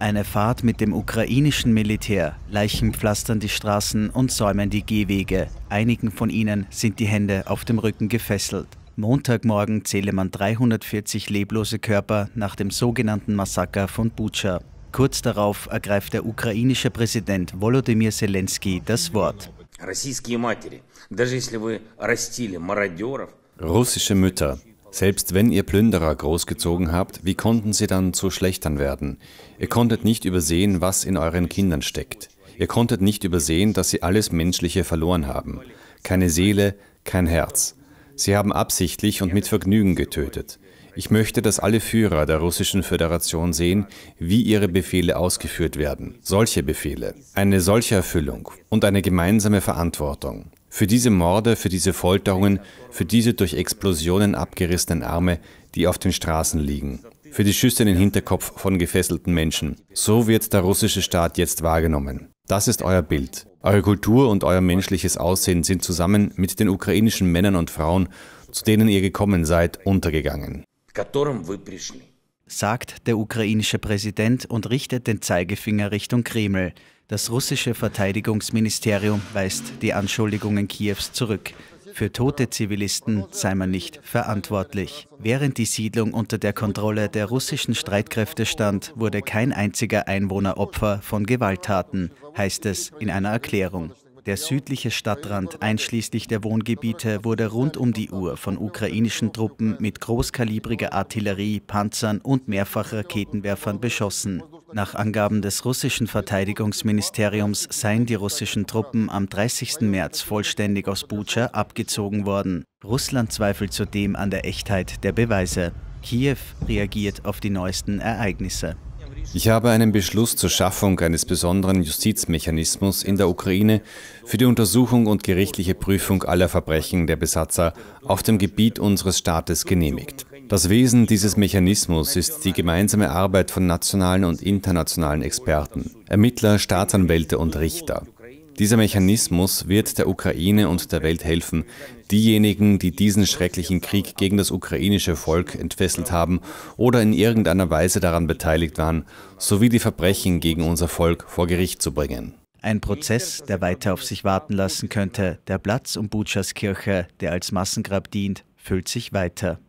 Eine Fahrt mit dem ukrainischen Militär. Leichen pflastern die Straßen und säumen die Gehwege. Einigen von ihnen sind die Hände auf dem Rücken gefesselt. Montagmorgen zähle man 340 leblose Körper nach dem sogenannten Massaker von Bucha. Kurz darauf ergreift der ukrainische Präsident Volodymyr Zelensky das Wort. Russische Mütter, selbst wenn ihr Plünderer großgezogen habt, wie konnten sie dann zu Schlechtern werden? Ihr konntet nicht übersehen, was in euren Kindern steckt. Ihr konntet nicht übersehen, dass sie alles Menschliche verloren haben. Keine Seele, kein Herz. Sie haben absichtlich und mit Vergnügen getötet. Ich möchte, dass alle Führer der Russischen Föderation sehen, wie ihre Befehle ausgeführt werden. Solche Befehle. Eine solche Erfüllung und eine gemeinsame Verantwortung. Für diese Morde, für diese Folterungen, für diese durch Explosionen abgerissenen Arme, die auf den Straßen liegen. Für die Schüsse in den Hinterkopf von gefesselten Menschen. So wird der russische Staat jetzt wahrgenommen. Das ist euer Bild. Eure Kultur und euer menschliches Aussehen sind zusammen mit den ukrainischen Männern und Frauen, zu denen ihr gekommen seid, untergegangen sagt der ukrainische Präsident und richtet den Zeigefinger Richtung Kreml. Das russische Verteidigungsministerium weist die Anschuldigungen Kiews zurück. Für tote Zivilisten sei man nicht verantwortlich. Während die Siedlung unter der Kontrolle der russischen Streitkräfte stand, wurde kein einziger Einwohner Opfer von Gewalttaten, heißt es in einer Erklärung. Der südliche Stadtrand einschließlich der Wohngebiete wurde rund um die Uhr von ukrainischen Truppen mit großkalibriger Artillerie, Panzern und Mehrfachraketenwerfern beschossen. Nach Angaben des russischen Verteidigungsministeriums seien die russischen Truppen am 30. März vollständig aus Bucha abgezogen worden. Russland zweifelt zudem an der Echtheit der Beweise. Kiew reagiert auf die neuesten Ereignisse. Ich habe einen Beschluss zur Schaffung eines besonderen Justizmechanismus in der Ukraine für die Untersuchung und gerichtliche Prüfung aller Verbrechen der Besatzer auf dem Gebiet unseres Staates genehmigt. Das Wesen dieses Mechanismus ist die gemeinsame Arbeit von nationalen und internationalen Experten, Ermittler, Staatsanwälte und Richter. Dieser Mechanismus wird der Ukraine und der Welt helfen, diejenigen, die diesen schrecklichen Krieg gegen das ukrainische Volk entfesselt haben oder in irgendeiner Weise daran beteiligt waren, sowie die Verbrechen gegen unser Volk vor Gericht zu bringen. Ein Prozess, der weiter auf sich warten lassen könnte. Der Platz um Butschers Kirche, der als Massengrab dient, füllt sich weiter.